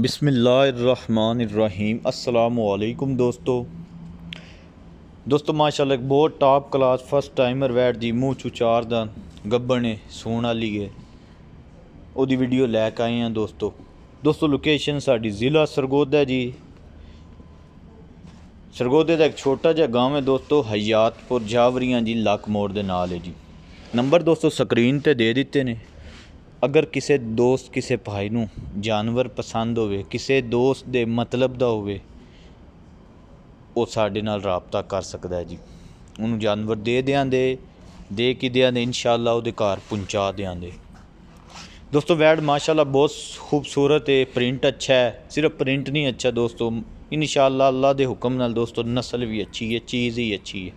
बिसमीम् अल्लाम दोस्तों दोस्तों माशाल्लाह बहुत टॉप क्लास फर्स्ट टाइमर बैट जी मूंह चू चार दान गब्बन ने सून आली है ओदी वीडियो लैके आए हैं दोस्तों दोस्तों लोकेशन साड़ी ज़िला सरगोदा जी सरगोदे का एक छोटा जहा गाँव है दोस्तों हयातपुर जावरियाँ जी लक मोड़ के नाल है जी नंबर दोस्तों स्क्रीन पर दे दिते ने ਅਗਰ ਕਿਸੇ ਦੋਸਤ ਕਿਸੇ ਭਾਈ ਨੂੰ ਜਾਨਵਰ ਪਸੰਦ ਹੋਵੇ ਕਿਸੇ ਦੋਸਤ ਦੇ ਮਤਲਬ ਦਾ ਹੋਵੇ ਉਹ ਸਾਡੇ ਨਾਲ ਰਾਬਤਾ ਕਰ ਸਕਦਾ ਹੈ ਜੀ ਉਹਨੂੰ ਜਾਨਵਰ ਦੇ ਦਿਆਂਗੇ ਦੇ ਕੇ ਦਿਆਂਗੇ ਇਨਸ਼ਾਅੱਲਾ ਉਹਦੇ ਘਰ ਪਹੁੰਚਾ ਦਿਆਂਗੇ दोस्तों वैड माशाल्लाह बहुत खूबसूरत है प्रिंट अच्छा है सिर्फ प्रिंट नहीं अच्छा दोस्तों इन अल्लाह अल्लाह के हुक्म नाल दोस्तों नस्ल भी अच्छी है चीज़ ही अच्छी है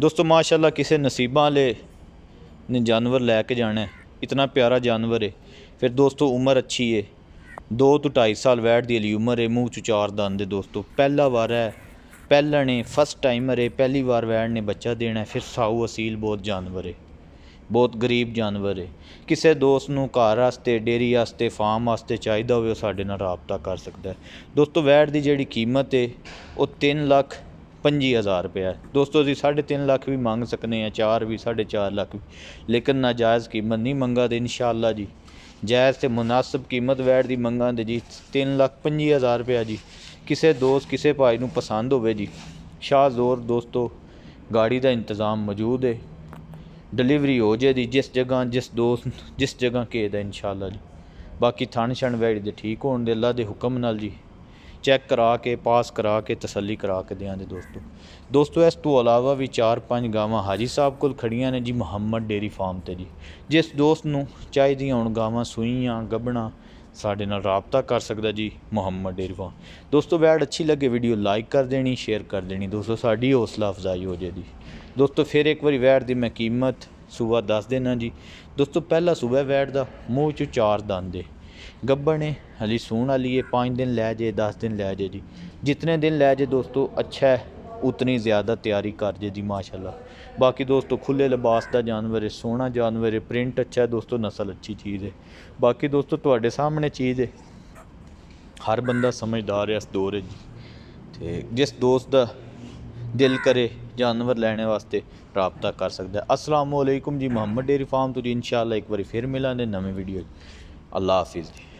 ਦੋਸਤੋ ਮਾਸ਼ਾਅੱਲਾ ਕਿਸੇ ਨਸੀਬਾਂ ਵਾਲੇ ਨੇ ਜਾਨਵਰ ਲੈ ਕੇ ਜਾਣਾ ਇਤਨਾ ਪਿਆਰਾ ਜਾਨਵਰ ਹੈ ਫਿਰ ਦੋਸਤੋ ਉਮਰ ਅੱਛੀ ਹੈ 2 ਤੋਂ 2.5 ਸਾਲ ਵੈਟ ਦੀ ਲਈ ਉਮਰ ਹੈ ਮੂੰਹ ਚ ਚਾਰ ਦੰਦ ਦੇ ਦੋਸਤੋ ਪਹਿਲਾ ਵਾਰ ਹੈ ਪਹਿਲਣੇ ਨੇ ਫਸਟ ਟਾਈਮਰ ਹੈ ਪਹਿਲੀ ਵਾਰ ਵੈਟ ਨੇ ਬੱਚਾ ਦੇਣਾ ਫਿਰ ਸਾਊ ਅਸੀਲ ਬਹੁਤ ਜਾਨਵਰ ਹੈ ਬਹੁਤ ਗਰੀਬ ਜਾਨਵਰ ਹੈ ਕਿਸੇ ਦੋਸਤ ਨੂੰ ਘਰ ਵਾਸਤੇ ਡੇਰੀ ਵਾਸਤੇ ਫਾਰਮ ਵਾਸਤੇ ਚਾਹੀਦਾ ਹੋਵੇ ਉਹ ਸਾਡੇ ਨਾਲ ਰਾਬਤਾ ਕਰ ਸਕਦਾ ਹੈ ਦੋਸਤੋ ਵੈਟ ਦੀ ਜਿਹੜੀ ਕੀਮਤ ਹੈ ਉਹ 3 ਲੱਖ पं'जी हज़ार रुपया ऐ दोस्तो असीं साढे तीन लक्ख भी मंग सकते हैं चार भी साढे चार लख भी लेकिन नाजायज़ कीमत नहीं मंगा दे शाला जी जायज़ ते मुनासिब कीमत वैट दी मंगा दे जी तीन लक्ख पं'जी हज़ार रुपया जी ਕਿਸੇ ਦੋਸਤ ਕਿਸੇ ਭਾਈ ਨੂੰ ਪਸੰਦ ਹੋਵੇ ਜੀ ਸ਼ਾਹ ਜ਼ੋਰ ਦੋਸਤੋ ਗਾੜੀ ਦਾ ਇੰਤਜ਼ਾਮ ਮੌਜੂਦ ਹੈ ਡਿਲੀਵਰੀ ਹੋ ਜੇ ਦੀ जिस जगह ਜਿਸ ਦੋਸਤ ਜਿਸ ਜਗ੍ਹਾ ਕੇ ਦਾ ਇਨਸ਼ਾਅੱਲਾ ਜੀ ਬਾਕੀ ਥਣ ਛਣ ਵੈੜੀ ਦੇ ਠੀਕ ਹੋਣ ਦੇ ਅੱਲਾ ਦੇ ਚੈੱਕ ਕਰਾ ਕੇ ਪਾਸ ਕਰਾ ਕੇ ਤਸੱਲੀ ਕਰਾ ਕੇ ਦਿਆਂਗੇ ਦੋਸਤੋ ਦੋਸਤੋ ਇਸ ਤੋਂ ਇਲਾਵਾ ਵੀ ਚਾਰ ਪੰਜ ਗਾਵਾਂ ਹਾਜੀ ਸਾਹਿਬ ਕੋਲ ਖੜੀਆਂ ਨੇ ਜੀ ਮੁਹੰਮਦ ਡੇਰੀ ਫਾਰਮ ਤੇ ਜੀ ਜਿਸ ਦੋਸਤ ਨੂੰ ਚਾਹੀਦੀਆਂ ਹੋਣ ਗਾਵਾਂ ਸੂਈਆਂ ਗੱਬਣਾ ਸਾਡੇ ਨਾਲ ਰਾਬਤਾ ਕਰ ਸਕਦਾ ਜੀ ਮੁਹੰਮਦ ਡੇਰੀ ਫਾਰਮ ਦੋਸਤੋ ਵੈਡ ਅੱਛੀ ਲੱਗੇ ਵੀਡੀਓ ਲਾਈਕ ਕਰ ਦੇਣੀ ਸ਼ੇਅਰ ਕਰ ਦੇਣੀ ਦੋਸਤੋ ਸਾਡੀ ਹੌਸਲਾ ਅਫਜ਼ਾਈ ਹੋ ਜੇ ਜੀ ਦੋਸਤੋ ਫਿਰ ਇੱਕ ਵਾਰੀ ਵੈਡ ਦੀ ਮੈਂ ਕੀਮਤ ਸੂਬਾ ਦੱਸ ਦੇਣਾ ਜੀ ਦੋਸਤੋ ਪਹਿਲਾ ਸੂਬਾ ਵੈਡ ਦਾ ਮੂੰਹ ਚ ਚਾਰ ਦੰਦ ਦੇ गब्बर ने अली सून वाली है पाँच दिन लै जे दस दिन लै जे जी जितने दिन लै जे दोस्तों अच्छा है उतनी ज़्यादा तैयारी कर जे जी माशाल्लाह बाकी दोस्तों खुले लिबास का जानवर है सोहना जानवर है प्रिंट अच्छा है दोस्तों नस्ल अच्छी चीज़ है बाकी दोस्तों थोड़े सामने चीज़ है हर बंदा समझदार है इस दौर जी ते जिस दोस्त का दिल करे जानवर लैने वास्ते रबता कर सकता है असलम जी मोहम्मद डेयरी फार्म तो जी इंशाल्लाह एक बार फिर मिला नमें वीडियो अल्लाह हाफिज़